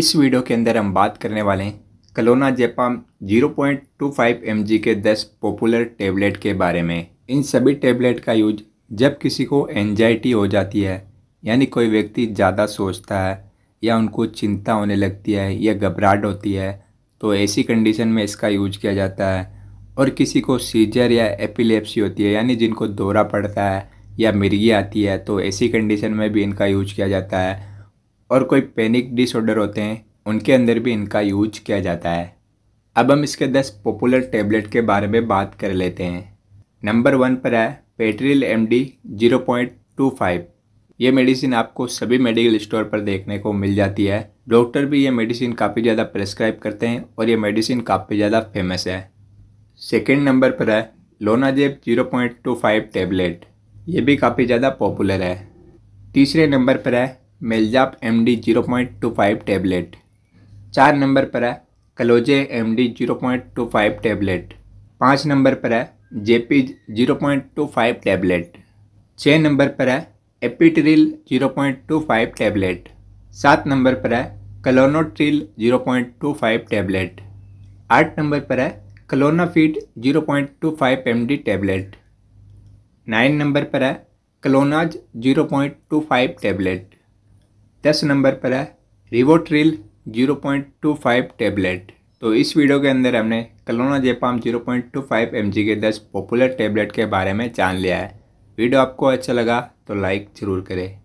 इस वीडियो के अंदर हम बात करने वाले हैं कलोना जेपाम 0.25 पॉइंट के 10 पॉपुलर टेबलेट के बारे में इन सभी टेबलेट का यूज जब किसी को एनजाइटी हो जाती है यानी कोई व्यक्ति ज़्यादा सोचता है या उनको चिंता होने लगती है या घबराहट होती है तो ऐसी कंडीशन में इसका यूज किया जाता है और किसी को सीजर या एपिलेप्सी होती है यानी जिनको दौरा पड़ता है या मिर्गी आती है तो ऐसी कंडीशन में भी इनका यूज किया जाता है और कोई पैनिक डिसऑर्डर होते हैं उनके अंदर भी इनका यूज किया जाता है अब हम इसके दस पॉपुलर टेबलेट के बारे में बात कर लेते हैं नंबर वन पर है Petril M D zero point two five ये मेडिसिन आपको सभी मेडिकल स्टोर पर देखने को मिल जाती है डॉक्टर भी ये मेडिसिन काफ़ी ज़्यादा प्रेस्क्राइब करते हैं और ये मेडिसिन काफ़ी ज़्यादा फेमस है सेकेंड नंबर पर है Lonazep zero point two five tablet ये भी काफ़ी ज़्यादा पॉपुलर है तीसरे नंबर पर है Melzap M D zero point two five tablet चार नंबर पर है कलोजे M D zero point two five tablet पाँच नंबर पर है जेपी zero point two five tablet छः नंबर पर है Epitril zero point two five tablet सात नंबर पर है Clonotril zero point two five tablet आठ नंबर पर है Clonafit zero point two five M D tablet nine number पर है कलोनाज zero point two five tablet दस नंबर पर है रिवोट्रिल 0.25 टेबलेट तो इस वीडियो के अंदर हमने कलोना जेपाम 0.25 एमजी के 10 पॉपुलर टेबलेट के बारे में जान लिया है वीडियो आपको अच्छा लगा तो लाइक ज़रूर करें